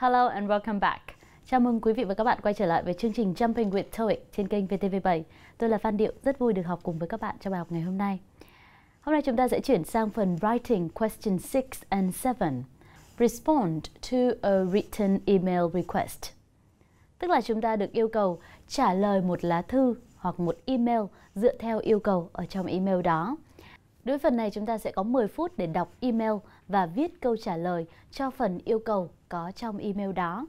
Hello and welcome back. Chào mừng quý vị và các bạn quay trở lại với chương trình Jumping with TOEIC trên kênh VTV7. Tôi là Phan Điệu, rất vui được học cùng với các bạn trong bài học ngày hôm nay. Hôm nay chúng ta sẽ chuyển sang phần Writing Question 6 and 7. Respond to a written email request. Tức là chúng ta được yêu cầu trả lời một lá thư hoặc một email dựa theo yêu cầu ở trong email đó. Đối phần này chúng ta sẽ có 10 phút để đọc email và viết câu trả lời cho phần yêu cầu có trong email đó.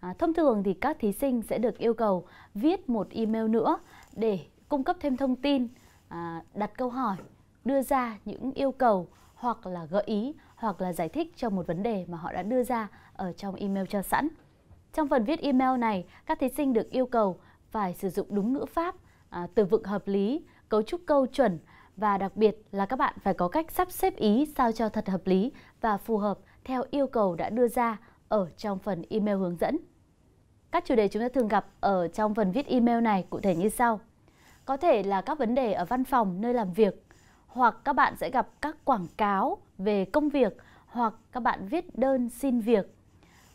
À, thông thường thì các thí sinh sẽ được yêu cầu viết một email nữa để cung cấp thêm thông tin, à, đặt câu hỏi, đưa ra những yêu cầu hoặc là gợi ý hoặc là giải thích cho một vấn đề mà họ đã đưa ra ở trong email cho sẵn. Trong phần viết email này, các thí sinh được yêu cầu phải sử dụng đúng ngữ pháp, à, từ vựng hợp lý, cấu trúc câu chuẩn và đặc biệt là các bạn phải có cách sắp xếp ý sao cho thật hợp lý và phù hợp theo yêu cầu đã đưa ra ở trong phần email hướng dẫn. Các chủ đề chúng ta thường gặp ở trong phần viết email này cụ thể như sau. Có thể là các vấn đề ở văn phòng, nơi làm việc, hoặc các bạn sẽ gặp các quảng cáo về công việc, hoặc các bạn viết đơn xin việc,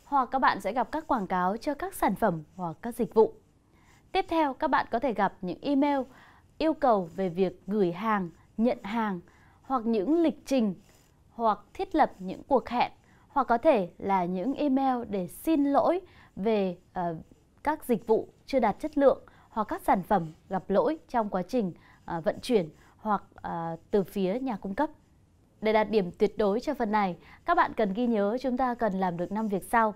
hoặc các bạn sẽ gặp các quảng cáo cho các sản phẩm hoặc các dịch vụ. Tiếp theo, các bạn có thể gặp những email yêu cầu về việc gửi hàng nhận hàng hoặc những lịch trình hoặc thiết lập những cuộc hẹn hoặc có thể là những email để xin lỗi về uh, các dịch vụ chưa đạt chất lượng hoặc các sản phẩm gặp lỗi trong quá trình uh, vận chuyển hoặc uh, từ phía nhà cung cấp. Để đạt điểm tuyệt đối cho phần này, các bạn cần ghi nhớ chúng ta cần làm được 5 việc sau.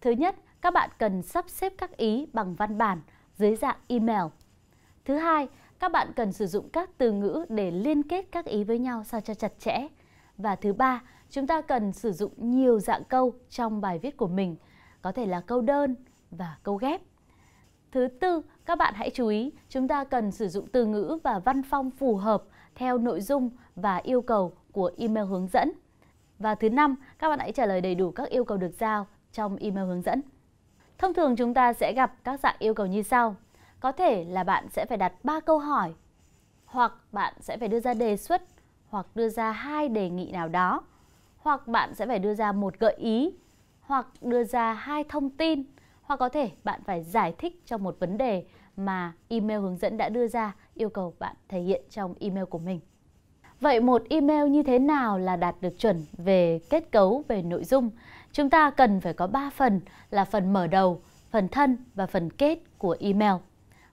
Thứ nhất, các bạn cần sắp xếp các ý bằng văn bản dưới dạng email. Thứ hai, các bạn cần sử dụng các từ ngữ để liên kết các ý với nhau sao cho chặt chẽ. Và thứ ba, chúng ta cần sử dụng nhiều dạng câu trong bài viết của mình, có thể là câu đơn và câu ghép. Thứ tư, các bạn hãy chú ý, chúng ta cần sử dụng từ ngữ và văn phong phù hợp theo nội dung và yêu cầu của email hướng dẫn. Và thứ năm, các bạn hãy trả lời đầy đủ các yêu cầu được giao trong email hướng dẫn. Thông thường chúng ta sẽ gặp các dạng yêu cầu như sau. Có thể là bạn sẽ phải đặt 3 câu hỏi hoặc bạn sẽ phải đưa ra đề xuất hoặc đưa ra hai đề nghị nào đó hoặc bạn sẽ phải đưa ra một gợi ý hoặc đưa ra hai thông tin hoặc có thể bạn phải giải thích cho một vấn đề mà email hướng dẫn đã đưa ra yêu cầu bạn thể hiện trong email của mình. Vậy một email như thế nào là đạt được chuẩn về kết cấu, về nội dung? Chúng ta cần phải có ba phần là phần mở đầu, phần thân và phần kết của email.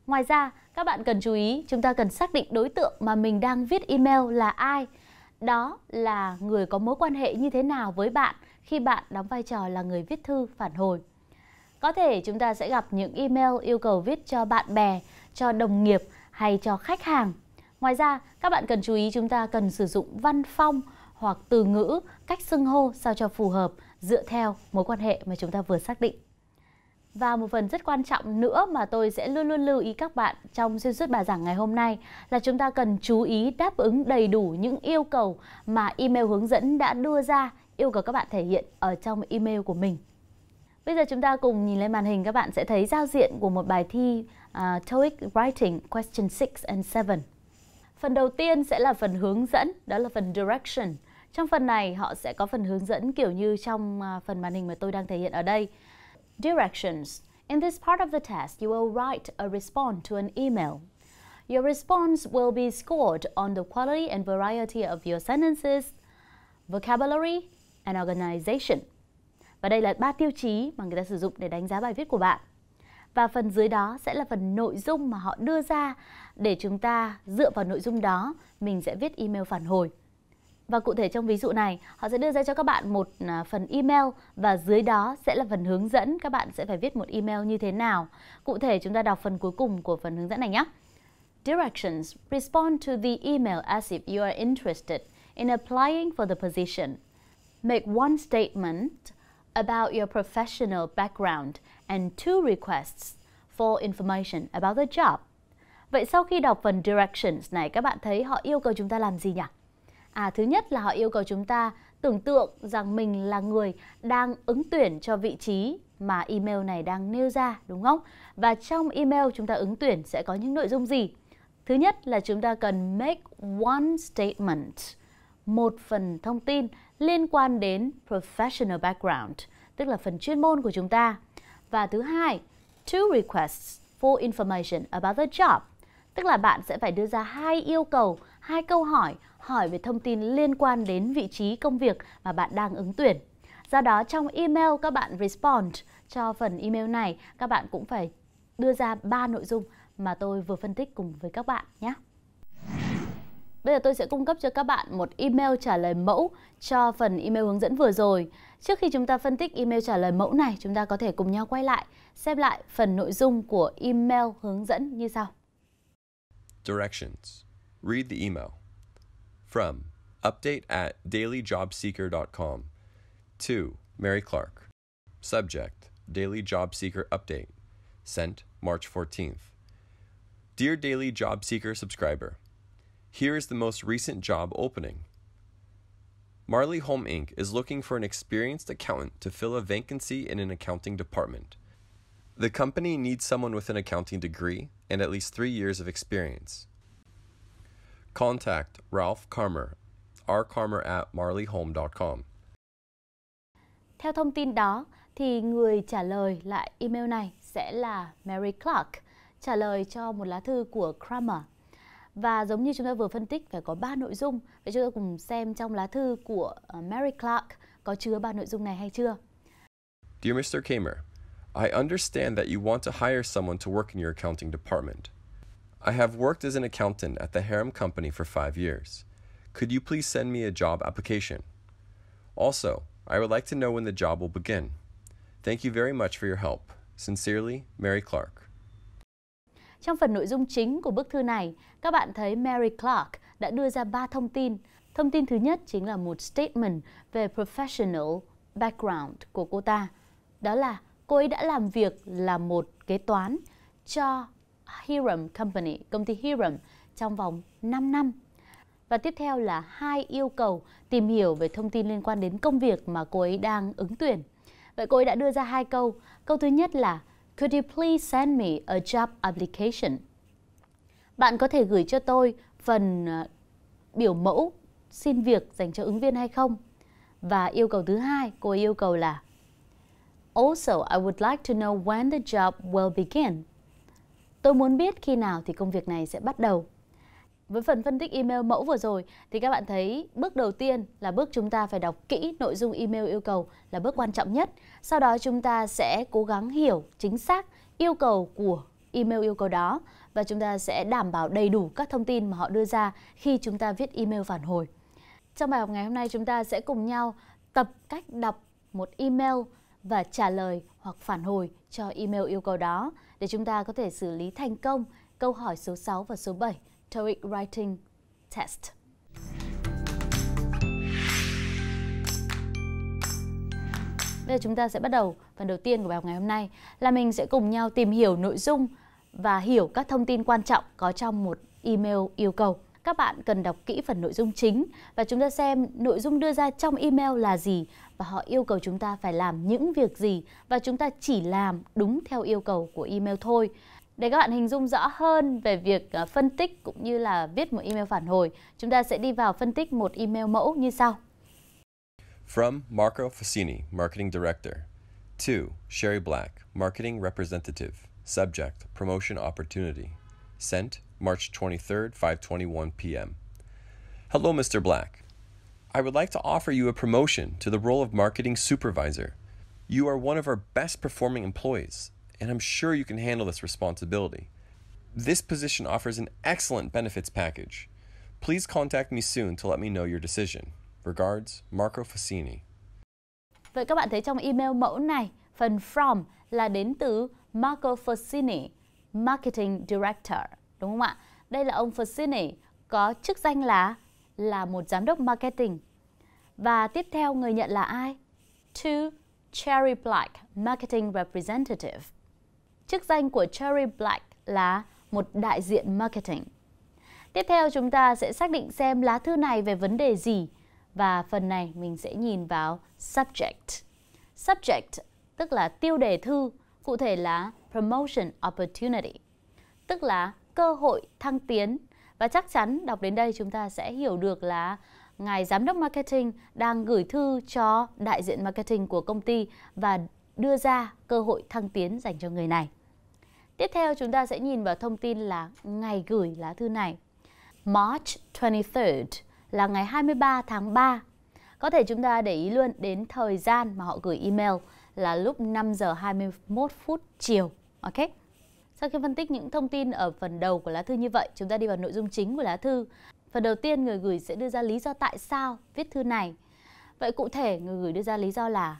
Ngoài ra, các bạn cần chú ý chúng ta cần xác định đối tượng mà mình đang viết email là ai. Đó là người có mối quan hệ như thế nào với bạn khi bạn đóng vai trò là người viết thư phản hồi. Có thể chúng ta sẽ gặp những email yêu cầu viết cho bạn bè, cho đồng nghiệp hay cho khách hàng. Ngoài ra, các bạn cần chú ý chúng ta cần sử dụng văn phong hoặc từ ngữ, cách xưng hô sao cho phù hợp dựa theo mối quan hệ mà chúng ta vừa xác định. Và một phần rất quan trọng nữa mà tôi sẽ luôn luôn lưu ý các bạn trong xuyên suốt bài giảng ngày hôm nay là chúng ta cần chú ý đáp ứng đầy đủ những yêu cầu mà email hướng dẫn đã đưa ra, yêu cầu các bạn thể hiện ở trong email của mình. Bây giờ chúng ta cùng nhìn lên màn hình các bạn sẽ thấy giao diện của một bài thi uh, à, TOEIC Writing Question 6 and 7. Phần đầu tiên sẽ là phần hướng dẫn, đó là phần direction. Trong phần này họ sẽ có phần hướng dẫn kiểu như trong uh, phần màn hình mà tôi đang thể hiện ở đây. Directions. In this part of the test, you will write a response to an email. Your response will be scored on the quality and variety of your sentences, vocabulary and organization. Và đây là ba tiêu chí mà người ta sử dụng để đánh giá bài viết của bạn. Và phần dưới đó sẽ là phần nội dung mà họ đưa ra để chúng ta dựa vào nội dung đó mình sẽ viết email phản hồi. Và cụ thể trong ví dụ này, họ sẽ đưa ra cho các bạn một à, phần email và dưới đó sẽ là phần hướng dẫn các bạn sẽ phải viết một email như thế nào. Cụ thể chúng ta đọc phần cuối cùng của phần hướng dẫn này nhé. Directions: Respond to the email as if you are interested in applying for the position. Make one statement about your professional background and two requests for information about the job. Vậy sau khi đọc phần directions này các bạn thấy họ yêu cầu chúng ta làm gì nhỉ? À, thứ nhất là họ yêu cầu chúng ta tưởng tượng rằng mình là người đang ứng tuyển cho vị trí mà email này đang nêu ra, đúng không? Và trong email chúng ta ứng tuyển sẽ có những nội dung gì? Thứ nhất là chúng ta cần make one statement, một phần thông tin liên quan đến professional background, tức là phần chuyên môn của chúng ta. Và thứ hai, two requests for information about the job, tức là bạn sẽ phải đưa ra hai yêu cầu, hai câu hỏi hỏi về thông tin liên quan đến vị trí công việc mà bạn đang ứng tuyển. Do đó trong email các bạn respond cho phần email này, các bạn cũng phải đưa ra 3 nội dung mà tôi vừa phân tích cùng với các bạn nhé. Bây giờ tôi sẽ cung cấp cho các bạn một email trả lời mẫu cho phần email hướng dẫn vừa rồi. Trước khi chúng ta phân tích email trả lời mẫu này, chúng ta có thể cùng nhau quay lại, xem lại phần nội dung của email hướng dẫn như sau. Directions. Read the email. From update at dailyjobseeker.com. To Mary Clark. Subject Daily Job Seeker Update. Sent March 14th. Dear Daily Job Seeker subscriber, here is the most recent job opening. Marley Home Inc. is looking for an experienced accountant to fill a vacancy in an accounting department. The company needs someone with an accounting degree and at least three years of experience. Contact Ralph Karmer, rkarmer at marleyhome.com. Theo thông tin đó, thì người trả lời lại email này sẽ là Mary Clark, trả lời cho một lá thư của Kramer. Và giống như chúng ta vừa phân tích phải có 3 nội dung, vậy chúng ta cùng xem trong lá thư của ờ, Mary Clark có chứa ba nội dung này hay chưa. Dear Mr. Kramer, I understand that you want to hire someone to work in your accounting department. I have worked as an accountant at the Harem Company for five years. Could you please send me a job application? Also, I would like to know when the job will begin. Thank you very much for your help. Sincerely, Mary Clark. Trong phần nội dung chính của bức thư này, các bạn thấy Mary Clark đã đưa ra ba thông tin. Thông tin thứ nhất chính là một statement về professional background của cô ta. Đó là cô ấy đã làm việc là một kế toán cho Hiram Company, công ty Hiram trong vòng 5 năm. Và tiếp theo là hai yêu cầu tìm hiểu về thông tin liên quan đến công việc mà cô ấy đang ứng tuyển. Vậy cô ấy đã đưa ra hai câu. Câu thứ nhất là Could you please send me a job application? Bạn có thể gửi cho tôi phần ờ, biểu mẫu xin việc dành cho ứng viên hay không? Và yêu cầu thứ hai, cô ấy yêu cầu là Also, I would like to know when the job will begin. Tôi muốn biết khi nào thì công việc này sẽ bắt đầu. Với phần phân tích email mẫu vừa rồi thì các bạn thấy bước đầu tiên là bước chúng ta phải đọc kỹ nội dung email yêu cầu là bước quan trọng nhất. Sau đó chúng ta sẽ cố gắng hiểu chính xác yêu cầu của email yêu cầu đó và chúng ta sẽ đảm bảo đầy đủ các thông tin mà họ đưa ra khi chúng ta viết email phản hồi. Trong bài học ngày hôm nay chúng ta sẽ cùng nhau tập cách đọc một email và trả lời hoặc phản hồi cho email yêu cầu đó để chúng ta có thể xử lý thành công câu hỏi số 6 và số 7 TOEIC Writing Test. Bây giờ chúng ta sẽ bắt đầu phần đầu tiên của bài học ngày hôm nay là mình sẽ cùng nhau tìm hiểu nội dung và hiểu các thông tin quan trọng có trong một email yêu cầu các bạn cần đọc kỹ phần nội dung chính và chúng ta xem nội dung đưa ra trong email là gì và họ yêu cầu chúng ta phải làm những việc gì và chúng ta chỉ làm đúng theo yêu cầu của email thôi. Để các bạn hình dung rõ hơn về việc à, phân tích cũng như là viết một email phản hồi, chúng ta sẽ đi vào phân tích một email mẫu như sau. From Marco Fassini, Marketing Director. To Sherry Black, Marketing Representative. Subject, Promotion Opportunity. Sent March twenty third, 5:21 p.m. Hello Mr. Black. I would like to offer you a promotion to the role of marketing supervisor. You are one of our best performing employees, and I'm sure you can handle this responsibility. This position offers an excellent benefits package. Please contact me soon to let me know your decision. Regards, Marco Fassini. Vậy các bạn thấy trong email mẫu này, phần from là đến từ Marco Facini, Marketing Director. đúng không ạ? Đây là ông Fasini có chức danh là là một giám đốc marketing. Và tiếp theo người nhận là ai? To Cherry Black Marketing Representative. Chức danh của Cherry Black là một đại diện marketing. Tiếp theo chúng ta sẽ xác định xem lá thư này về vấn đề gì và phần này mình sẽ nhìn vào subject. Subject tức là tiêu đề thư, cụ thể là promotion opportunity, tức là cơ hội thăng tiến và chắc chắn đọc đến đây chúng ta sẽ hiểu được là ngài giám đốc marketing đang gửi thư cho đại diện marketing của công ty và đưa ra cơ hội thăng tiến dành cho người này. Tiếp theo chúng ta sẽ nhìn vào thông tin là ngày gửi lá thư này. March 23rd là ngày 23 tháng 3. Có thể chúng ta để ý luôn đến thời gian mà họ gửi email là lúc 5 giờ 21 phút chiều. Ok? Sau khi phân tích những thông tin ở phần đầu của lá thư như vậy, chúng ta đi vào nội dung chính của lá thư. Phần đầu tiên, người gửi sẽ đưa ra lý do tại sao viết thư này. Vậy cụ thể, người gửi đưa ra lý do là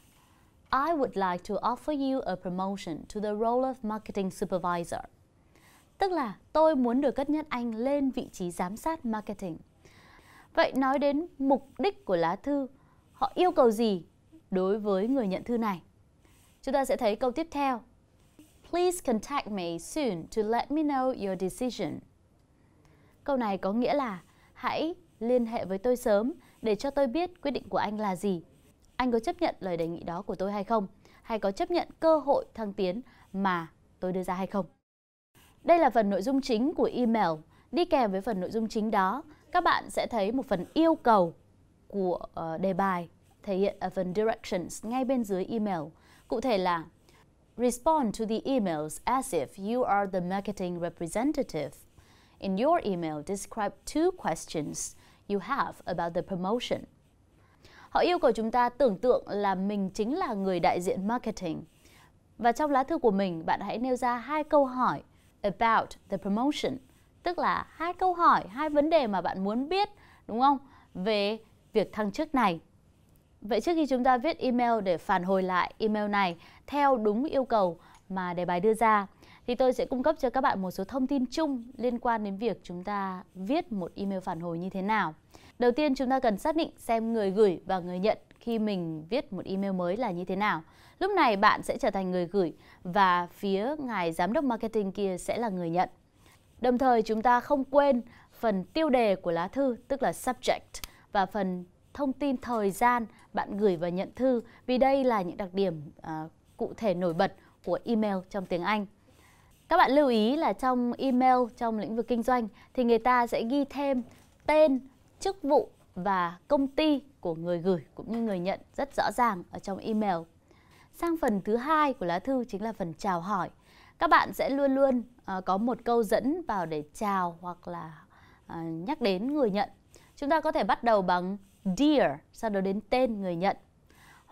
I would like to offer you a promotion to the role of marketing supervisor. Tức là tôi muốn được cất nhắc anh lên vị trí giám sát marketing. Vậy nói đến mục đích của lá thư, họ yêu cầu gì đối với người nhận thư này? Chúng ta sẽ thấy câu tiếp theo Please contact me soon to let me know your decision. Câu này có nghĩa là hãy liên hệ với tôi sớm để cho tôi biết quyết định của anh là gì. Anh có chấp nhận lời đề nghị đó của tôi hay không? Hay có chấp nhận cơ hội thăng tiến mà tôi đưa ra hay không? Đây là phần nội dung chính của email. Đi kèm với phần nội dung chính đó, các bạn sẽ thấy một phần yêu cầu của ờ, đề bài thể hiện ở ờ, phần directions ngay bên dưới email. Cụ thể là Respond to the emails as if you are the marketing representative. In your email, describe two questions you have about the promotion. Họ yêu cầu chúng ta tưởng tượng là mình chính là người đại diện marketing. Và trong lá thư của mình, bạn hãy nêu ra hai câu hỏi about the promotion, tức là hai câu hỏi, hai vấn đề mà bạn muốn biết, đúng không? Về việc thăng chức này. Vậy trước khi chúng ta viết email để phản hồi lại email này theo đúng yêu cầu mà đề bài đưa ra thì tôi sẽ cung cấp cho các bạn một số thông tin chung liên quan đến việc chúng ta viết một email phản hồi như thế nào. Đầu tiên chúng ta cần xác định xem người gửi và người nhận khi mình viết một email mới là như thế nào. Lúc này bạn sẽ trở thành người gửi và phía ngài giám đốc marketing kia sẽ là người nhận. Đồng thời chúng ta không quên phần tiêu đề của lá thư tức là subject và phần thông tin thời gian bạn gửi và nhận thư vì đây là những đặc điểm à, cụ thể nổi bật của email trong tiếng Anh. Các bạn lưu ý là trong email trong lĩnh vực kinh doanh thì người ta sẽ ghi thêm tên, chức vụ và công ty của người gửi cũng như người nhận rất rõ ràng ở trong email. Sang phần thứ hai của lá thư chính là phần chào hỏi. Các bạn sẽ luôn luôn uh, có một câu dẫn vào để chào hoặc là uh, nhắc đến người nhận. Chúng ta có thể bắt đầu bằng dear, sau đó đến tên người nhận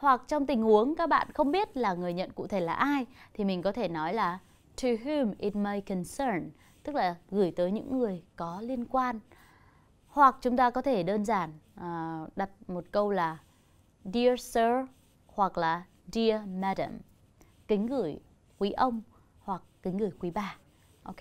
hoặc trong tình huống các bạn không biết là người nhận cụ thể là ai thì mình có thể nói là to whom it may concern, tức là gửi tới những người có liên quan. Hoặc chúng ta có thể đơn giản uh, đặt một câu là dear sir hoặc là dear madam, kính gửi quý ông hoặc kính gửi quý bà. Ok?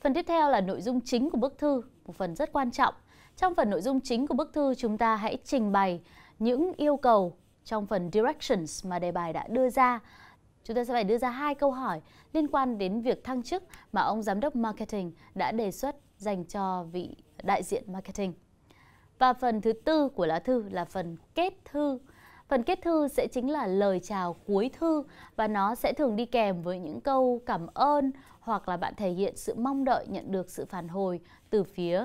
Phần tiếp theo là nội dung chính của bức thư, một phần rất quan trọng. Trong phần nội dung chính của bức thư chúng ta hãy trình bày những yêu cầu trong phần directions mà đề bài đã đưa ra. Chúng ta sẽ phải đưa ra hai câu hỏi liên quan đến việc thăng chức mà ông giám đốc marketing đã đề xuất dành cho vị đại diện marketing. Và phần thứ tư của lá thư là phần kết thư. Phần kết thư sẽ chính là lời chào cuối thư và nó sẽ thường đi kèm với những câu cảm ơn hoặc là bạn thể hiện sự mong đợi nhận được sự phản hồi từ phía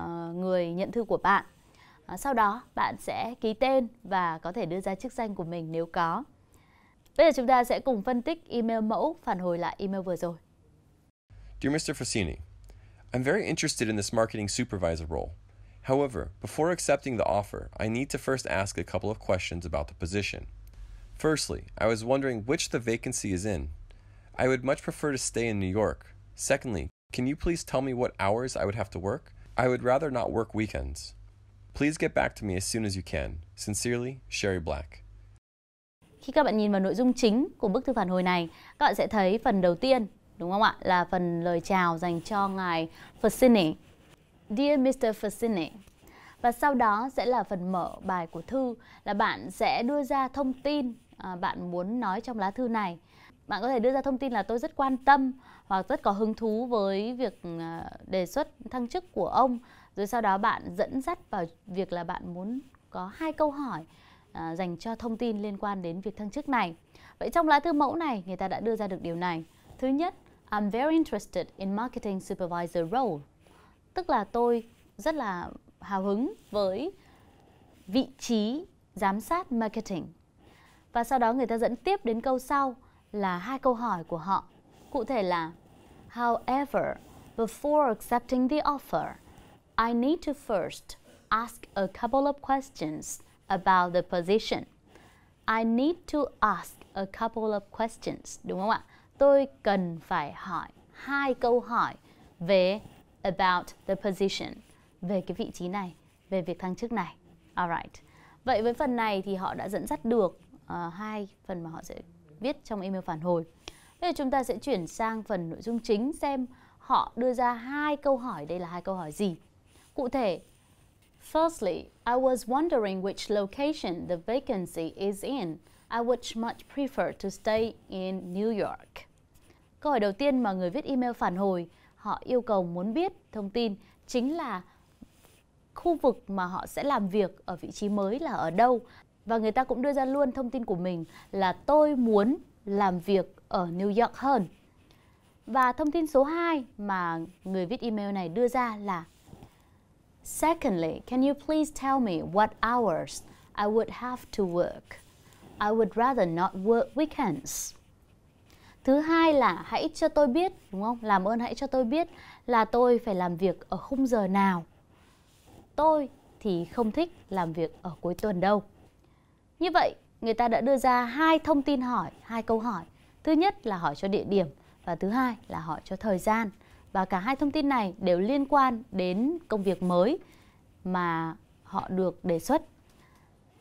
uh, người nhận thư của bạn. Ờ, sau đó bạn sẽ ký tên và có thể đưa ra chức danh của mình nếu có. Bây giờ chúng ta sẽ cùng phân tích email mẫu phản hồi lại email vừa rồi. Dear Mr. Frassini, I'm very interested in this marketing supervisor role. However, before accepting the offer, I need to first ask a couple of questions about the position. Firstly, I was wondering which the vacancy is in. I would much prefer to stay in New York. Secondly, can you please tell me what hours I would have to work? I would rather not work weekends. Please get back to me as soon as you can. Sincerely, Sherry Black. Khi các bạn nhìn vào nội dung chính của bức thư phản hồi này, các bạn sẽ thấy phần đầu tiên, đúng không ạ? Là phần lời chào dành cho ngài Fascini. Dear Mr. Fascini. Và sau đó sẽ là phần mở bài của thư là bạn sẽ đưa ra thông tin à, bạn muốn nói trong lá thư này. Bạn có thể đưa ra thông tin là tôi rất quan tâm hoặc rất có hứng thú với việc à, đề xuất thăng chức của ông rồi sau đó bạn dẫn dắt vào việc là bạn muốn có hai câu hỏi à, dành cho thông tin liên quan đến việc thăng chức này. Vậy trong lá thư mẫu này người ta đã đưa ra được điều này. Thứ nhất, I'm very interested in marketing supervisor role. Tức là tôi rất là hào hứng với vị trí giám sát marketing. Và sau đó người ta dẫn tiếp đến câu sau là hai câu hỏi của họ. Cụ thể là However, before accepting the offer, I need to first ask a couple of questions about the position. I need to ask a couple of questions, đúng không ạ? Tôi cần phải hỏi hai câu hỏi về about the position, về cái vị trí này, về việc thăng chức này. Alright. Vậy với phần này thì họ đã dẫn dắt được uh, hai phần mà họ sẽ viết trong email phản hồi. Bây giờ chúng ta sẽ chuyển sang phần nội dung chính xem họ đưa ra hai câu hỏi, đây là hai câu hỏi gì. Cụ thể, Firstly, I was wondering which location the vacancy is in. I would much prefer to stay in New York. Câu hỏi đầu tiên mà người viết email phản hồi, họ yêu cầu muốn biết thông tin chính là khu vực mà họ sẽ làm việc ở vị trí mới là ở đâu. Và người ta cũng đưa ra luôn thông tin của mình là tôi muốn làm việc ở New York hơn. Và thông tin số 2 mà người viết email này đưa ra là Secondly, can you please tell me what hours I would have to work? I would rather not work weekends. Thứ hai là hãy cho tôi biết, đúng không? Làm ơn hãy cho tôi biết là tôi phải làm việc ở khung giờ nào. Tôi thì không thích làm việc ở cuối tuần đâu. Như vậy, người ta đã đưa ra hai thông tin hỏi, hai câu hỏi. Thứ nhất là hỏi cho địa điểm và thứ hai là hỏi cho thời gian. Và cả hai thông tin này đều liên quan đến công việc mới mà họ được đề xuất.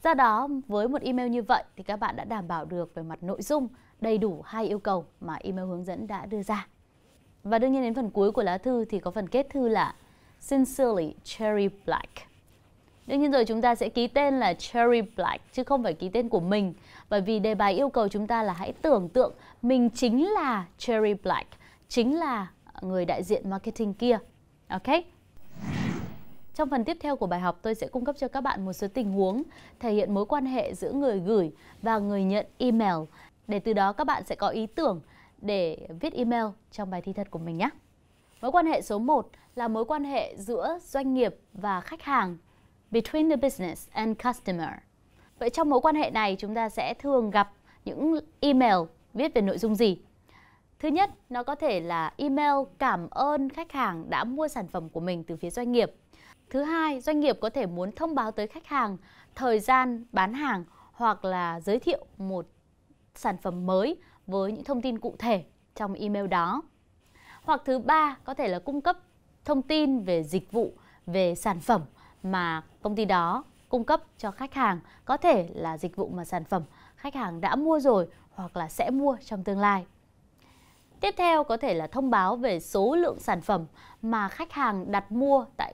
Do đó, với một email như vậy thì các bạn đã đảm bảo được về mặt nội dung đầy đủ hai yêu cầu mà email hướng dẫn đã đưa ra. Và đương nhiên đến phần cuối của lá thư thì có phần kết thư là Sincerely Cherry Black. Đương nhiên rồi chúng ta sẽ ký tên là Cherry Black chứ không phải ký tên của mình bởi vì đề bài yêu cầu chúng ta là hãy tưởng tượng mình chính là Cherry Black, chính là người đại diện marketing kia. Ok? Trong phần tiếp theo của bài học, tôi sẽ cung cấp cho các bạn một số tình huống thể hiện mối quan hệ giữa người gửi và người nhận email. Để từ đó các bạn sẽ có ý tưởng để viết email trong bài thi thật của mình nhé. Mối quan hệ số 1 là mối quan hệ giữa doanh nghiệp và khách hàng between the business and customer. Vậy trong mối quan hệ này chúng ta sẽ thường gặp những email viết về nội dung gì? Thứ nhất, nó có thể là email cảm ơn khách hàng đã mua sản phẩm của mình từ phía doanh nghiệp. Thứ hai, doanh nghiệp có thể muốn thông báo tới khách hàng thời gian bán hàng hoặc là giới thiệu một sản phẩm mới với những thông tin cụ thể trong email đó. Hoặc thứ ba, có thể là cung cấp thông tin về dịch vụ, về sản phẩm mà công ty đó cung cấp cho khách hàng, có thể là dịch vụ mà sản phẩm khách hàng đã mua rồi hoặc là sẽ mua trong tương lai. Tiếp theo có thể là thông báo về số lượng sản phẩm mà khách hàng đặt mua tại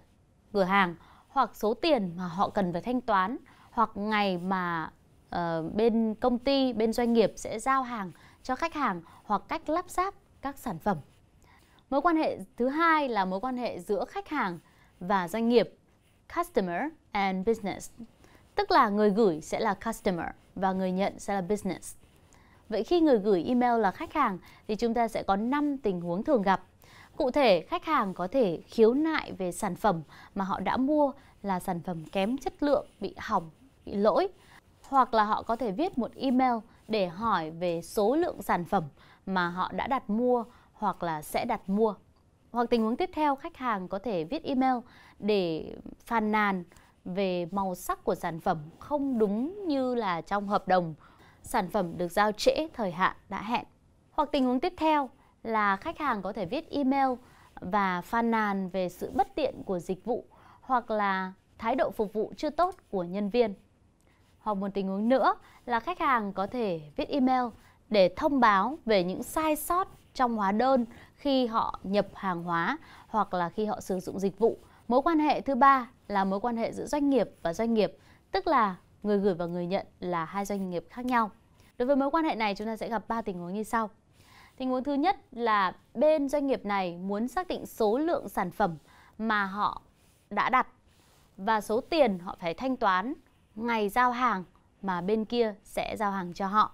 cửa hàng hoặc số tiền mà họ cần phải thanh toán hoặc ngày mà uh, bên công ty, bên doanh nghiệp sẽ giao hàng cho khách hàng hoặc cách lắp ráp các sản phẩm. Mối quan hệ thứ hai là mối quan hệ giữa khách hàng và doanh nghiệp, customer and business. Tức là người gửi sẽ là customer và người nhận sẽ là business. Vậy khi người gửi email là khách hàng thì chúng ta sẽ có 5 tình huống thường gặp. Cụ thể, khách hàng có thể khiếu nại về sản phẩm mà họ đã mua là sản phẩm kém chất lượng, bị hỏng, bị lỗi. Hoặc là họ có thể viết một email để hỏi về số lượng sản phẩm mà họ đã đặt mua hoặc là sẽ đặt mua. Hoặc tình huống tiếp theo, khách hàng có thể viết email để phàn nàn về màu sắc của sản phẩm không đúng như là trong hợp đồng sản phẩm được giao trễ thời hạn đã hẹn. Hoặc tình huống tiếp theo là khách hàng có thể viết email và phàn nàn về sự bất tiện của dịch vụ hoặc là thái độ phục vụ chưa tốt của nhân viên. Hoặc một tình huống nữa là khách hàng có thể viết email để thông báo về những sai sót trong hóa đơn khi họ nhập hàng hóa hoặc là khi họ sử dụng dịch vụ. Mối quan hệ thứ ba là mối quan hệ giữa doanh nghiệp và doanh nghiệp, tức là người gửi và người nhận là hai doanh nghiệp khác nhau. Đối với mối quan hệ này chúng ta sẽ gặp 3 tình huống như sau. Tình huống thứ nhất là bên doanh nghiệp này muốn xác định số lượng sản phẩm mà họ đã đặt và số tiền họ phải thanh toán ngày giao hàng mà bên kia sẽ giao hàng cho họ.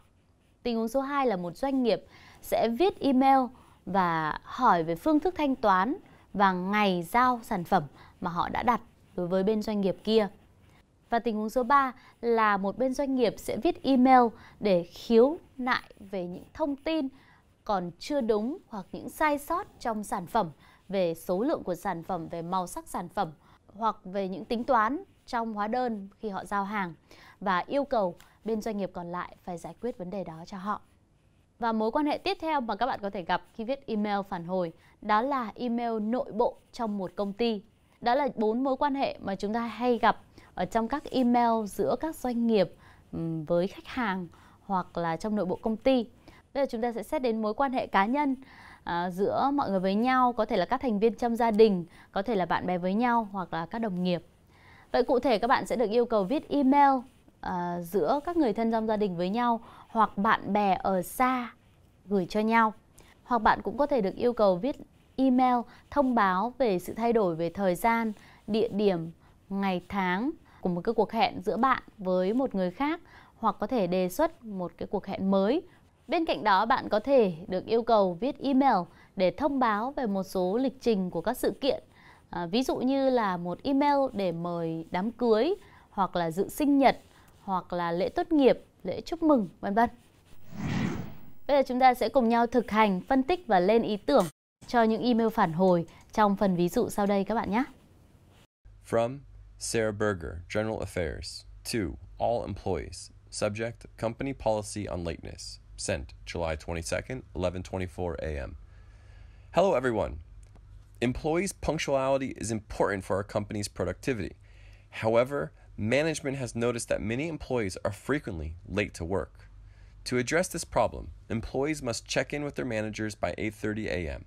Tình huống số 2 là một doanh nghiệp sẽ viết email và hỏi về phương thức thanh toán và ngày giao sản phẩm mà họ đã đặt đối với bên doanh nghiệp kia. Và tình huống số 3 là một bên doanh nghiệp sẽ viết email để khiếu nại về những thông tin còn chưa đúng hoặc những sai sót trong sản phẩm về số lượng của sản phẩm, về màu sắc sản phẩm hoặc về những tính toán trong hóa đơn khi họ giao hàng và yêu cầu bên doanh nghiệp còn lại phải giải quyết vấn đề đó cho họ. Và mối quan hệ tiếp theo mà các bạn có thể gặp khi viết email phản hồi đó là email nội bộ trong một công ty. Đó là bốn mối quan hệ mà chúng ta hay gặp ở trong các email giữa các doanh nghiệp ừ, với khách hàng hoặc là trong nội bộ công ty. Bây giờ chúng ta sẽ xét đến mối quan hệ cá nhân à, giữa mọi người với nhau, có thể là các thành viên trong gia đình, có thể là bạn bè với nhau hoặc là các đồng nghiệp. Vậy cụ thể các bạn sẽ được yêu cầu viết email à, giữa các người thân trong gia đình với nhau hoặc bạn bè ở xa gửi cho nhau. Hoặc bạn cũng có thể được yêu cầu viết email thông báo về sự thay đổi về thời gian, địa điểm, ngày tháng của một cái cuộc hẹn giữa bạn với một người khác hoặc có thể đề xuất một cái cuộc hẹn mới. Bên cạnh đó bạn có thể được yêu cầu viết email để thông báo về một số lịch trình của các sự kiện. À, ví dụ như là một email để mời đám cưới hoặc là dự sinh nhật hoặc là lễ tốt nghiệp, lễ chúc mừng, vân vân. Bây giờ chúng ta sẽ cùng nhau thực hành, phân tích và lên ý tưởng cho những email phản hồi trong phần ví dụ sau đây các bạn nhé. From Sarah Berger, General Affairs. 2. All employees. Subject Company Policy on Lateness. Sent July 22nd, 11:24 a.m. Hello everyone. Employees' punctuality is important for our company's productivity. However, management has noticed that many employees are frequently late to work. To address this problem, employees must check in with their managers by 8:30 a.m.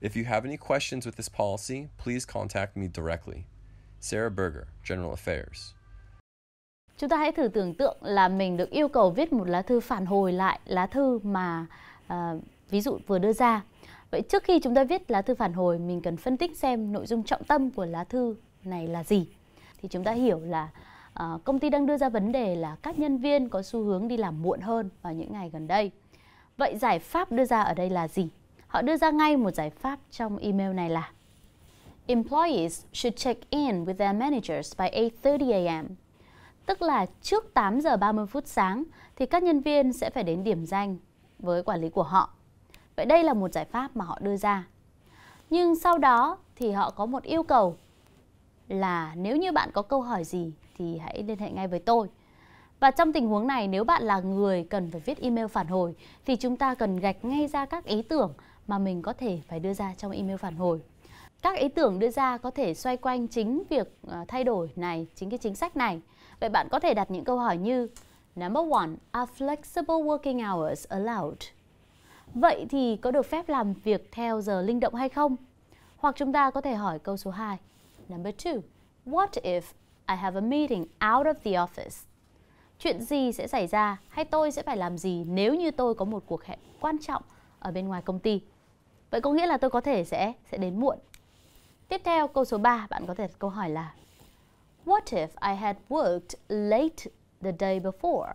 If you have any questions with this policy, please contact me directly. Sarah Berger, General Affairs. Chúng ta hãy thử tưởng tượng là mình được yêu cầu viết một lá thư phản hồi lại lá thư mà uh, ví dụ vừa đưa ra. Vậy trước khi chúng ta viết lá thư phản hồi, mình cần phân tích xem nội dung trọng tâm của lá thư này là gì. Thì chúng ta hiểu là uh, công ty đang đưa ra vấn đề là các nhân viên có xu hướng đi làm muộn hơn vào những ngày gần đây. Vậy giải pháp đưa ra ở đây là gì? Họ đưa ra ngay một giải pháp trong email này là employees should check in with their managers by 8:30 a.m. Tức là trước 8 giờ 30 phút sáng thì các nhân viên sẽ phải đến điểm danh với quản lý của họ. Vậy đây là một giải pháp mà họ đưa ra. Nhưng sau đó thì họ có một yêu cầu là nếu như bạn có câu hỏi gì thì hãy liên hệ ngay với tôi. Và trong tình huống này nếu bạn là người cần phải viết email phản hồi thì chúng ta cần gạch ngay ra các ý tưởng mà mình có thể phải đưa ra trong email phản hồi các ý tưởng đưa ra có thể xoay quanh chính việc à, thay đổi này, chính cái chính sách này. Vậy bạn có thể đặt những câu hỏi như Number one, are flexible working hours allowed? Vậy thì có được phép làm việc theo giờ linh động hay không? Hoặc chúng ta có thể hỏi câu số 2. Number two, what if I have a meeting out of the office? Chuyện gì sẽ xảy ra hay tôi sẽ phải làm gì nếu như tôi có một cuộc hẹn quan trọng ở bên ngoài công ty? Vậy có nghĩa là tôi có thể sẽ sẽ đến muộn Tiếp theo câu số 3, bạn có thể câu hỏi là What if I had worked late the day before?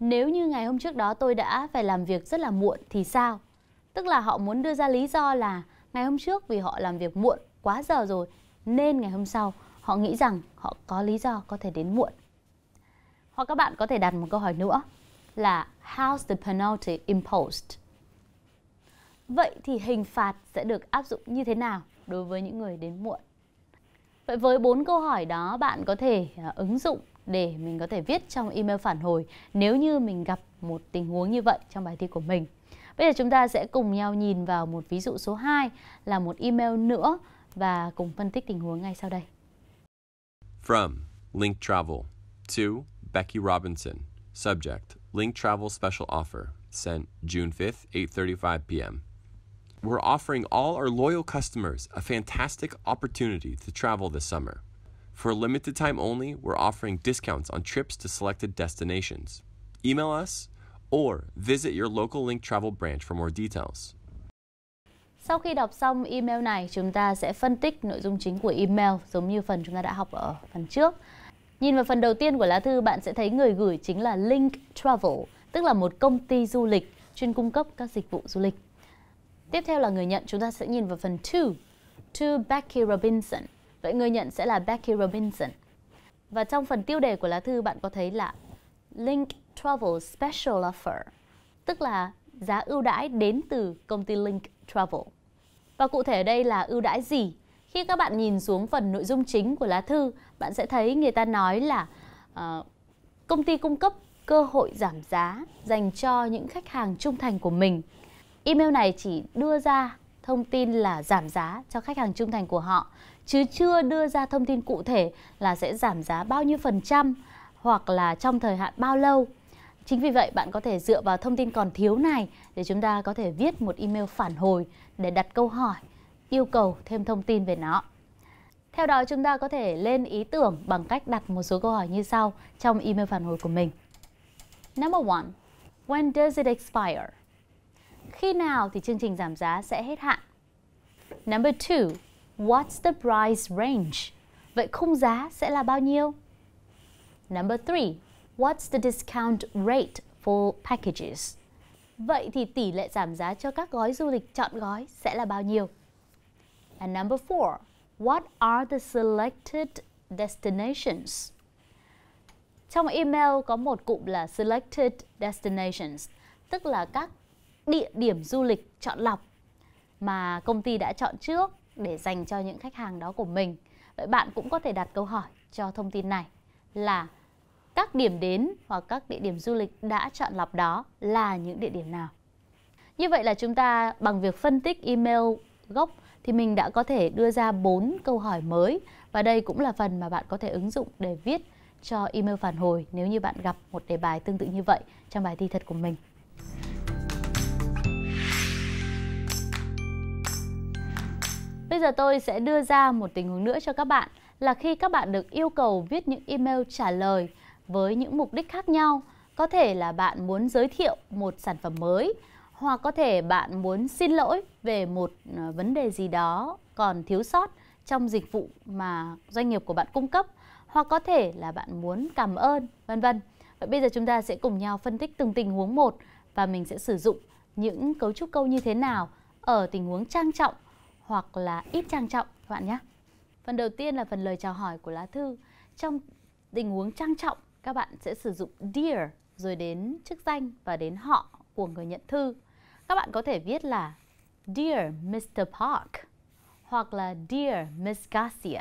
Nếu như ngày hôm trước đó tôi đã phải làm việc rất là muộn thì sao? Tức là họ muốn đưa ra lý do là ngày hôm trước vì họ làm việc muộn quá giờ rồi nên ngày hôm sau họ nghĩ rằng họ có lý do có thể đến muộn. Hoặc các bạn có thể đặt một câu hỏi nữa là How's the penalty imposed? Vậy thì hình phạt sẽ được áp dụng như thế nào? đối với những người đến muộn. Vậy với bốn câu hỏi đó bạn có thể à, ứng dụng để mình có thể viết trong email phản hồi nếu như mình gặp một tình huống như vậy trong bài thi của mình. Bây giờ chúng ta sẽ cùng nhau nhìn vào một ví dụ số 2 là một email nữa và cùng phân tích tình huống ngay sau đây. From Link Travel to Becky Robinson. Subject Link Travel Special Offer sent June 5th, 8:35 p.m we're offering all our loyal customers a fantastic opportunity to travel this summer. For a limited time only, we're offering discounts on trips to selected destinations. Email us or visit your local Link Travel branch for more details. Sau khi đọc xong email này, chúng ta sẽ phân tích nội dung chính của email giống như phần chúng ta đã học ở phần trước. Nhìn vào phần đầu tiên của lá thư, bạn sẽ thấy người gửi chính là Link Travel, tức là một công ty du lịch chuyên cung cấp các dịch vụ du lịch. Tiếp theo là người nhận, chúng ta sẽ nhìn vào phần to. To Becky Robinson. Vậy người nhận sẽ là Becky Robinson. Và trong phần tiêu đề của lá thư bạn có thấy là Link Travel Special Offer, tức là giá ưu đãi đến từ công ty Link Travel. Và cụ thể ở đây là ưu đãi gì? Khi các bạn nhìn xuống phần nội dung chính của lá thư, bạn sẽ thấy người ta nói là uh, công ty cung cấp cơ hội giảm giá dành cho những khách hàng trung thành của mình Email này chỉ đưa ra thông tin là giảm giá cho khách hàng trung thành của họ chứ chưa đưa ra thông tin cụ thể là sẽ giảm giá bao nhiêu phần trăm hoặc là trong thời hạn bao lâu. Chính vì vậy bạn có thể dựa vào thông tin còn thiếu này để chúng ta có thể viết một email phản hồi để đặt câu hỏi, yêu cầu thêm thông tin về nó. Theo đó chúng ta có thể lên ý tưởng bằng cách đặt một số câu hỏi như sau trong email phản hồi của mình. Number one, when does it expire? Khi nào thì chương trình giảm giá sẽ hết hạn? Number two, what's the price range? Vậy khung giá sẽ là bao nhiêu? Number three, what's the discount rate for packages? Vậy thì tỷ lệ giảm giá cho các gói du lịch chọn gói sẽ là bao nhiêu? And number four, what are the selected destinations? Trong email có một cụm là selected destinations, tức là các địa điểm du lịch chọn lọc mà công ty đã chọn trước để dành cho những khách hàng đó của mình. Vậy bạn cũng có thể đặt câu hỏi cho thông tin này là các điểm đến hoặc các địa điểm du lịch đã chọn lọc đó là những địa điểm nào. Như vậy là chúng ta bằng việc phân tích email gốc thì mình đã có thể đưa ra 4 câu hỏi mới và đây cũng là phần mà bạn có thể ứng dụng để viết cho email phản hồi nếu như bạn gặp một đề bài tương tự như vậy trong bài thi thật của mình. Bây giờ tôi sẽ đưa ra một tình huống nữa cho các bạn là khi các bạn được yêu cầu viết những email trả lời với những mục đích khác nhau. Có thể là bạn muốn giới thiệu một sản phẩm mới hoặc có thể bạn muốn xin lỗi về một ờ, vấn đề gì đó còn thiếu sót trong dịch vụ mà doanh nghiệp của bạn cung cấp hoặc có thể là bạn muốn cảm ơn vân vân. Vậy bây giờ chúng ta sẽ cùng nhau phân tích từng tình huống một và mình sẽ sử dụng những cấu trúc câu như thế nào ở tình huống trang trọng hoặc là ít trang trọng các bạn nhé. Phần đầu tiên là phần lời chào hỏi của lá thư. Trong tình huống trang trọng, các bạn sẽ sử dụng dear rồi đến chức danh và đến họ của người nhận thư. Các bạn có thể viết là Dear Mr. Park hoặc là Dear Miss Garcia.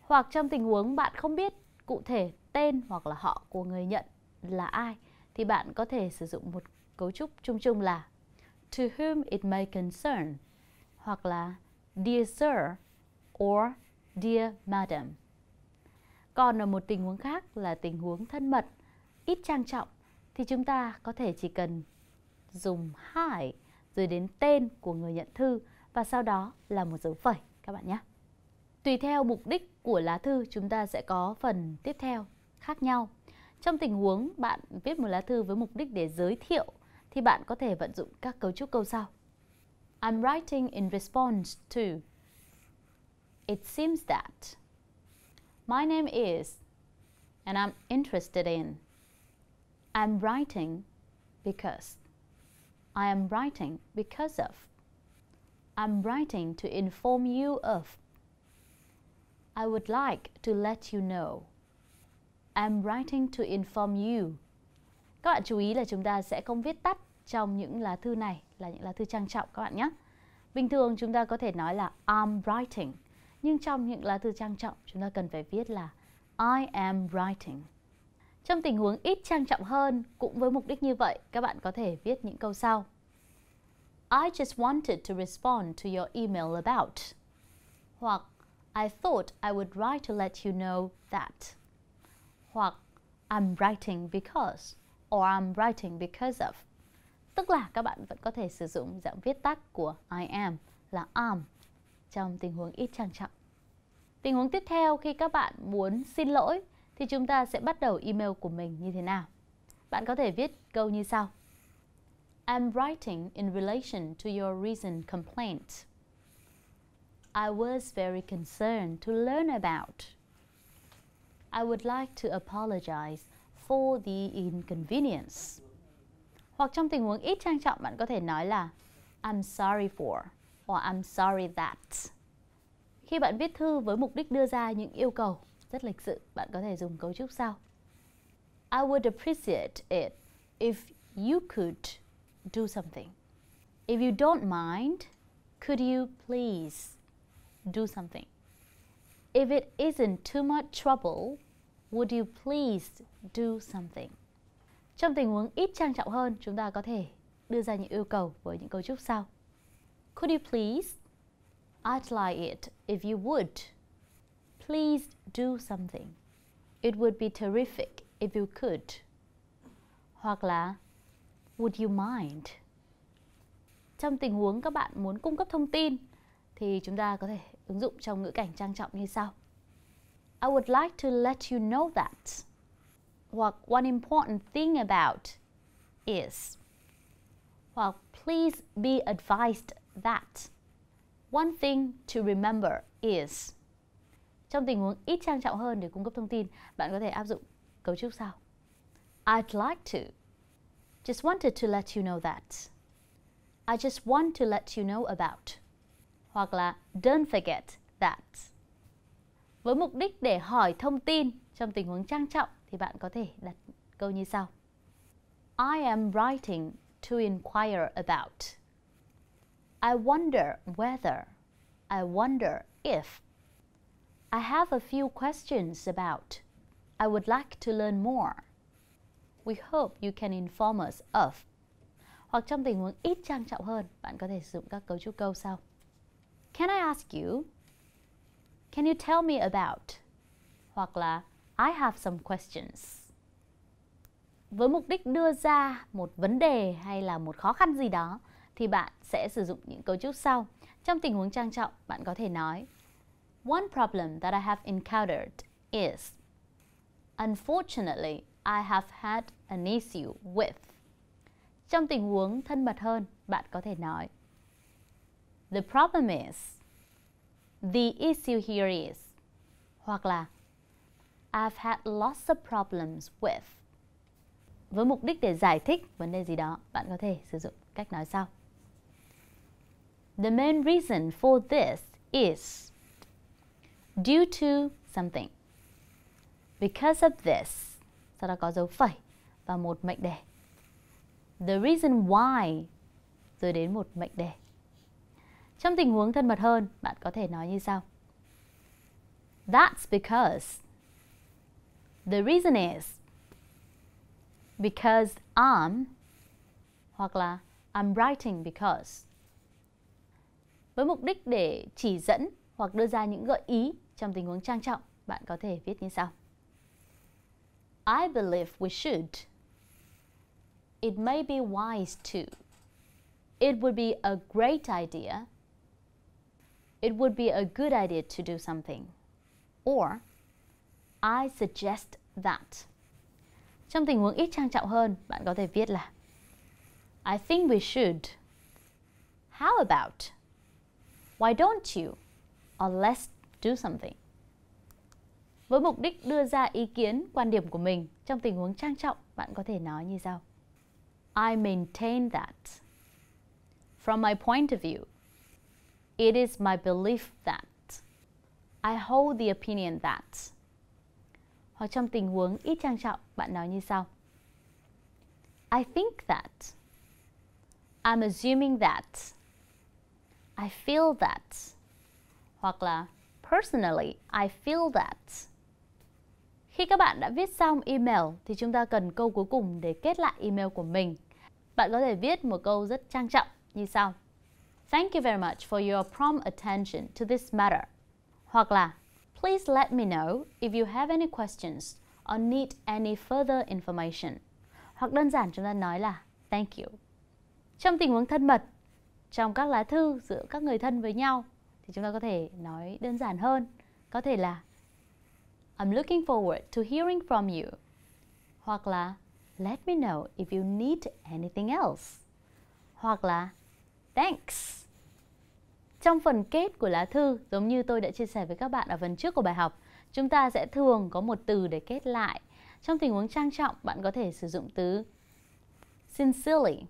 Hoặc trong tình huống bạn không biết cụ thể tên hoặc là họ của người nhận là ai thì bạn có thể sử dụng một cấu trúc chung chung là To whom it may concern hoặc là Dear Sir or Dear Madam. Còn ở một tình huống khác là tình huống thân mật, ít trang trọng thì chúng ta có thể chỉ cần dùng hi rồi đến tên của người nhận thư và sau đó là một dấu phẩy các bạn nhé. Tùy theo mục đích của lá thư chúng ta sẽ có phần tiếp theo khác nhau. Trong tình huống bạn viết một lá thư với mục đích để giới thiệu thì bạn có thể vận dụng các cấu trúc câu sau. I'm writing in response to. It seems that. My name is, and I'm interested in. I'm writing because. I am writing because of. I'm writing to inform you of. I would like to let you know. I'm writing to inform you. Các bạn chú ý là chúng ta sẽ không viết tắt trong những lá thư này là những lá thư trang trọng các bạn nhé. Bình thường chúng ta có thể nói là I'm writing, nhưng trong những lá thư trang trọng chúng ta cần phải viết là I am writing. Trong tình huống ít trang trọng hơn, cũng với mục đích như vậy, các bạn có thể viết những câu sau. I just wanted to respond to your email about. Hoặc I thought I would write to let you know that. Hoặc I'm writing because or I'm writing because of. Tức là các bạn vẫn có thể sử dụng dạng viết tắt của I am là am trong tình huống ít trang trọng. Tình huống tiếp theo khi các bạn muốn xin lỗi thì chúng ta sẽ bắt đầu email của mình như thế nào? Bạn có thể viết câu như sau. I'm writing in relation to your recent complaint. I was very concerned to learn about. I would like to apologize for the inconvenience. Hoặc trong tình huống ít trang trọng bạn có thể nói là I'm sorry for or I'm sorry that. Khi bạn viết thư với mục đích đưa ra những yêu cầu rất lịch sự, bạn có thể dùng cấu trúc sau. I would appreciate it if you could do something. If you don't mind, could you please do something? If it isn't too much trouble, would you please do something? Trong tình huống ít trang trọng hơn, chúng ta có thể đưa ra những yêu cầu với những câu chúc sau. Could you please I'd like it if you would? Please do something. It would be terrific if you could. Hoặc là Would you mind? Trong tình huống các bạn muốn cung cấp thông tin thì chúng ta có thể ứng dụng trong ngữ cảnh trang trọng như sau. I would like to let you know that hoặc One important thing about is hoặc Please be advised that One thing to remember is Trong tình huống ít trang trọng hơn để cung cấp thông tin, bạn có thể áp dụng cấu trúc sau. I'd like to. Just wanted to let you know that. I just want to let you know about. Hoặc là don't forget that. Với mục đích để hỏi thông tin trong tình huống trang trọng, thì bạn có thể đặt câu như sau. I am writing to inquire about. I wonder whether. I wonder if. I have a few questions about. I would like to learn more. We hope you can inform us of. Hoặc trong tình huống ít trang trọng hơn, bạn có thể sử dụng các cấu trúc câu sau. Can I ask you? Can you tell me about? Hoặc là I have some questions. Với mục đích đưa ra một vấn đề hay là một khó khăn gì đó thì bạn sẽ sử dụng những cấu trúc sau. Trong tình huống trang trọng, bạn có thể nói One problem that I have encountered is Unfortunately, I have had an issue with Trong tình huống thân mật hơn, bạn có thể nói The problem is The issue here is Hoặc là I've had lots of problems with. Với mục đích để giải thích vấn đề gì đó, bạn có thể sử dụng cách nói sau. The main reason for this is due to something. Because of this. Sau đó có dấu phẩy và một mệnh đề. The reason why rồi đến một mệnh đề. Trong tình huống thân mật hơn, bạn có thể nói như sau. That's because The reason is because I'm hoặc là I'm writing because. Với mục đích để chỉ dẫn hoặc đưa ra những gợi ý trong tình huống trang trọng, bạn có thể viết như sau. I believe we should. It may be wise to. It would be a great idea. It would be a good idea to do something. Or I suggest that. Trong tình huống ít trang trọng hơn, bạn có thể viết là I think we should. How about? Why don't you? Or let's do something. Với mục đích đưa ra ý kiến, quan điểm của mình trong tình huống trang trọng, bạn có thể nói như sau. I maintain that. From my point of view, it is my belief that. I hold the opinion that hoặc trong tình huống ít trang trọng, bạn nói như sau. I think that. I'm assuming that. I feel that. Hoặc là personally, I feel that. Khi các bạn đã viết xong email thì chúng ta cần câu cuối cùng để kết lại email của mình. Bạn có thể viết một câu rất trang trọng như sau. Thank you very much for your prompt attention to this matter. Hoặc là Please let me know if you have any questions or need any further information. Hoặc đơn giản chúng ta nói là thank you. Trong tình huống thân mật, trong các lá thư giữa các người thân với nhau thì chúng ta có thể nói đơn giản hơn, có thể là I'm looking forward to hearing from you hoặc là let me know if you need anything else hoặc là thanks trong phần kết của lá thư, giống như tôi đã chia sẻ với các bạn ở phần trước của bài học, chúng ta sẽ thường có một từ để kết lại. Trong tình huống trang trọng, bạn có thể sử dụng từ sincerely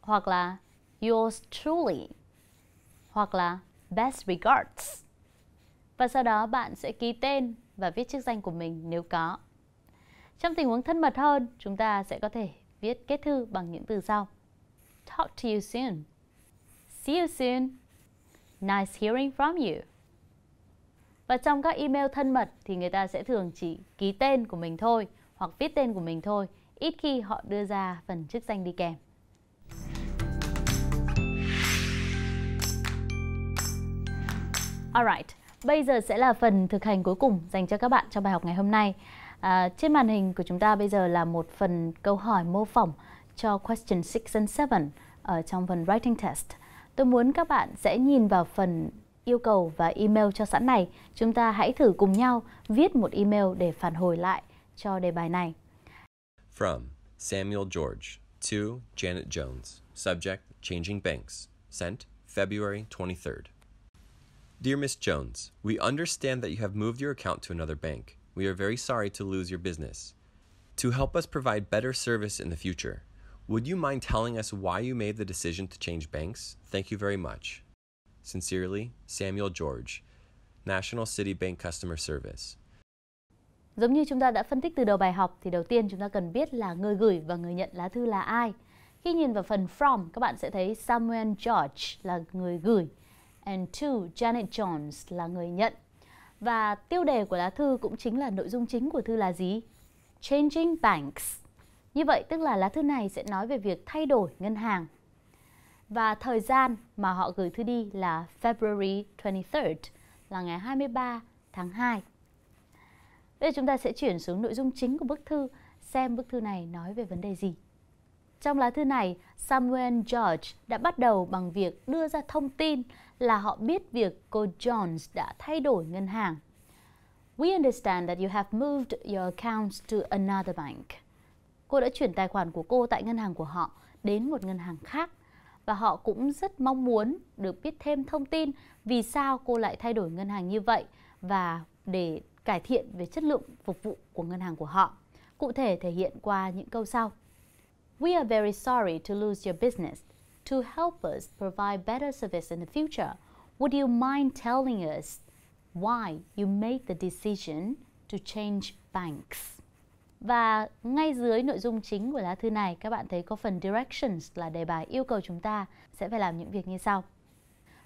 hoặc là yours truly hoặc là best regards. Và sau đó bạn sẽ ký tên và viết chức danh của mình nếu có. Trong tình huống thân mật hơn, chúng ta sẽ có thể viết kết thư bằng những từ sau. Talk to you soon. See you soon. Nice hearing from you. Và trong các email thân mật thì người ta sẽ thường chỉ ký tên của mình thôi hoặc viết tên của mình thôi, ít khi họ đưa ra phần chức danh đi kèm. Alright, bây giờ sẽ là phần thực hành cuối cùng dành cho các bạn trong bài học ngày hôm nay. À, trên màn hình của chúng ta bây giờ là một phần câu hỏi mô phỏng cho question 6 and 7 ở trong phần writing test. Tôi muốn các bạn sẽ nhìn vào phần yêu cầu và email cho sẵn này. Chúng ta hãy thử cùng nhau viết một email để phản hồi lại cho đề bài này. From Samuel George to Janet Jones. Subject Changing Banks. Sent February 23rd. Dear Miss Jones, we understand that you have moved your account to another bank. We are very sorry to lose your business. To help us provide better service in the future, Would you mind telling us why you made the decision to change banks? Thank you very much. Sincerely, Samuel George, National City Bank Customer Service. Giống như chúng ta đã phân tích từ đầu bài học thì đầu tiên chúng ta cần biết là người gửi và người nhận lá thư là ai. Khi nhìn vào phần from, các bạn sẽ thấy Samuel George là người gửi and to Janet Jones là người nhận. Và tiêu đề của lá thư cũng chính là nội dung chính của thư là gì? Changing Banks như vậy tức là lá thư này sẽ nói về việc thay đổi ngân hàng. Và thời gian mà họ gửi thư đi là February 23rd, là ngày 23 tháng 2. Bây giờ chúng ta sẽ chuyển xuống nội dung chính của bức thư, xem bức thư này nói về vấn đề gì. Trong lá thư này, Samuel George đã bắt đầu bằng việc đưa ra thông tin là họ biết việc cô Jones đã thay đổi ngân hàng. We understand that you have moved your accounts to another bank cô đã chuyển tài khoản của cô tại ngân hàng của họ đến một ngân hàng khác và họ cũng rất mong muốn được biết thêm thông tin vì sao cô lại thay đổi ngân hàng như vậy và để cải thiện về chất lượng phục vụ của ngân hàng của họ. Cụ thể thể hiện qua những câu sau. We are very sorry to lose your business. To help us provide better service in the future, would you mind telling us why you made the decision to change banks? Và ngay dưới nội dung chính của lá thư này, các bạn thấy có phần directions là đề bài yêu cầu chúng ta sẽ phải làm những việc như sau.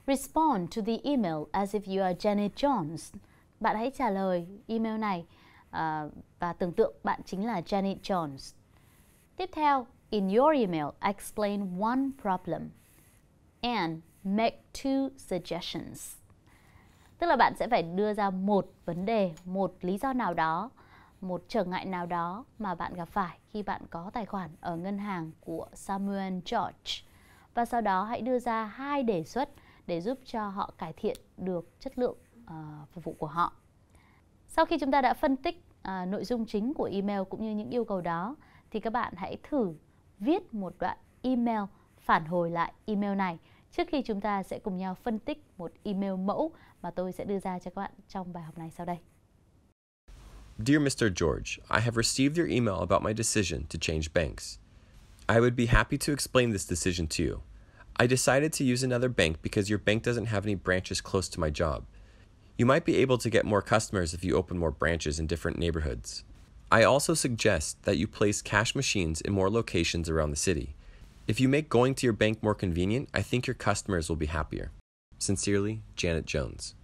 Respond to the email as if you are Janet Jones. Bạn hãy trả lời email này uh, và tưởng tượng bạn chính là Janet Jones. Tiếp theo, in your email, explain one problem and make two suggestions. Tức là bạn sẽ phải đưa ra một vấn đề, một lý do nào đó một trở ngại nào đó mà bạn gặp phải khi bạn có tài khoản ở ngân hàng của Samuel George và sau đó hãy đưa ra hai đề xuất để giúp cho họ cải thiện được chất lượng uh, phục vụ của họ. Sau khi chúng ta đã phân tích uh, nội dung chính của email cũng như những yêu cầu đó thì các bạn hãy thử viết một đoạn email phản hồi lại email này trước khi chúng ta sẽ cùng nhau phân tích một email mẫu mà tôi sẽ đưa ra cho các bạn trong bài học này sau đây. Dear Mr. George, I have received your email about my decision to change banks. I would be happy to explain this decision to you. I decided to use another bank because your bank doesn't have any branches close to my job. You might be able to get more customers if you open more branches in different neighborhoods. I also suggest that you place cash machines in more locations around the city. If you make going to your bank more convenient, I think your customers will be happier. Sincerely, Janet Jones.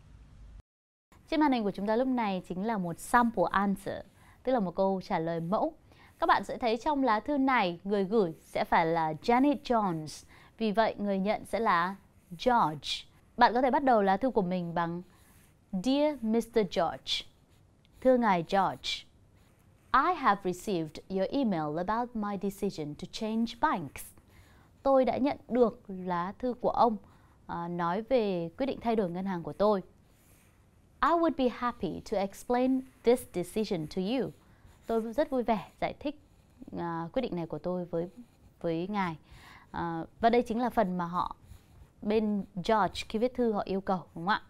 Trên màn hình của chúng ta lúc này chính là một sample answer, tức là một câu trả lời mẫu. Các bạn sẽ thấy trong lá thư này, người gửi sẽ phải là Janet Jones. Vì vậy, người nhận sẽ là George. Bạn có thể bắt đầu lá thư của mình bằng Dear Mr. George Thưa ngài George I have received your email about my decision to change banks. Tôi đã nhận được lá thư của ông uh, nói về quyết định thay đổi ngân hàng của tôi. I would be happy to explain this decision to you. Tôi rất vui vẻ giải thích uh, quyết định này của tôi với với ngài. Uh, và đây chính là phần mà họ bên George khi viết thư họ yêu cầu đúng không ạ?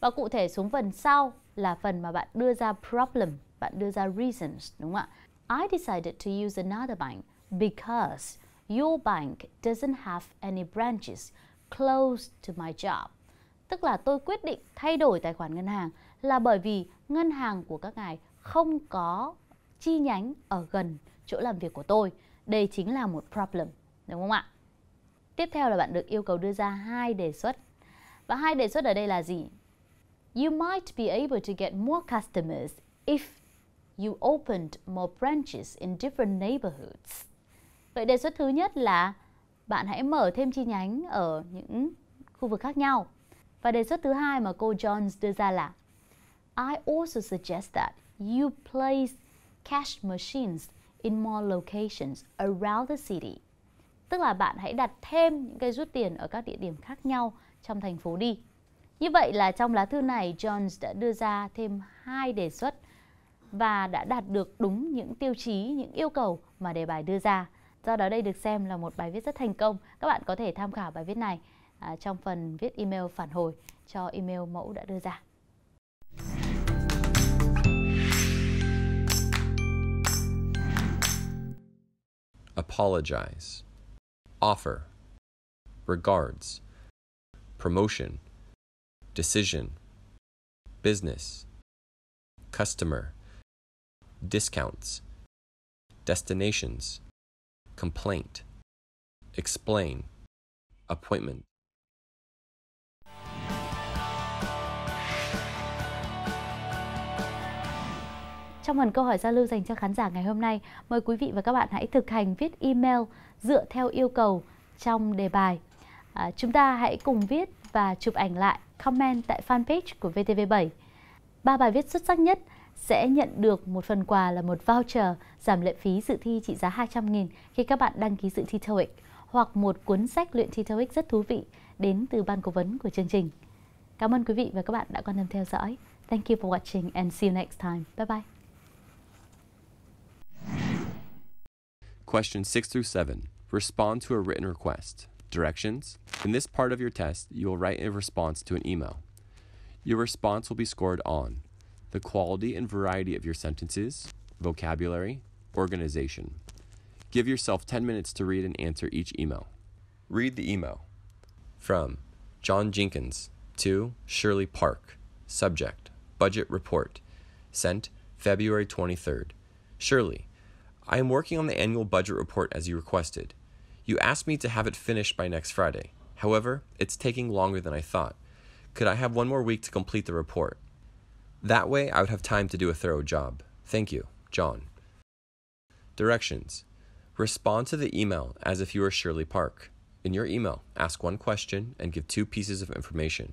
Và cụ thể xuống phần sau là phần mà bạn đưa ra problem, bạn đưa ra reasons đúng không ạ? I decided to use another bank because your bank doesn't have any branches close to my job tức là tôi quyết định thay đổi tài khoản ngân hàng là bởi vì ngân hàng của các ngài không có chi nhánh ở gần chỗ làm việc của tôi. Đây chính là một problem, đúng không ạ? Tiếp theo là bạn được yêu cầu đưa ra hai đề xuất. Và hai đề xuất ở đây là gì? You might be able to get more customers if you opened more branches in different neighborhoods. Vậy đề xuất thứ nhất là bạn hãy mở thêm chi nhánh ở những khu vực khác nhau và đề xuất thứ hai mà cô Jones đưa ra là I also suggest that you place cash machines in more locations around the city. Tức là bạn hãy đặt thêm những cây rút tiền ở các địa điểm khác nhau trong thành phố đi. Như vậy là trong lá thư này Jones đã đưa ra thêm hai đề xuất và đã đạt được đúng những tiêu chí, những yêu cầu mà đề bài đưa ra. Do đó đây được xem là một bài viết rất thành công. Các bạn có thể tham khảo bài viết này À, trong phần viết email phản hồi cho email mẫu đã đưa ra. Apologize. Offer. Regards. Promotion. Decision. Business. Customer. Discounts. Destinations. Complaint. Explain. Appointment. Trong phần câu hỏi giao lưu dành cho khán giả ngày hôm nay, mời quý vị và các bạn hãy thực hành viết email dựa theo yêu cầu trong đề bài. À, chúng ta hãy cùng viết và chụp ảnh lại comment tại fanpage của VTV7. Ba bài viết xuất sắc nhất sẽ nhận được một phần quà là một voucher giảm lệ phí dự thi trị giá 200.000 khi các bạn đăng ký dự thi TOEIC hoặc một cuốn sách luyện thi TOEIC rất thú vị đến từ ban cố vấn của chương trình. Cảm ơn quý vị và các bạn đã quan tâm theo dõi. Thank you for watching and see you next time. Bye bye. Questions 6 through 7 Respond to a written request. Directions In this part of your test, you will write a response to an email. Your response will be scored on the quality and variety of your sentences, vocabulary, organization. Give yourself 10 minutes to read and answer each email. Read the email from John Jenkins to Shirley Park. Subject Budget Report. Sent February 23rd. Shirley, I am working on the annual budget report as you requested. You asked me to have it finished by next Friday. However, it's taking longer than I thought. Could I have one more week to complete the report? That way, I would have time to do a thorough job. Thank you, John. Directions Respond to the email as if you were Shirley Park. In your email, ask one question and give two pieces of information.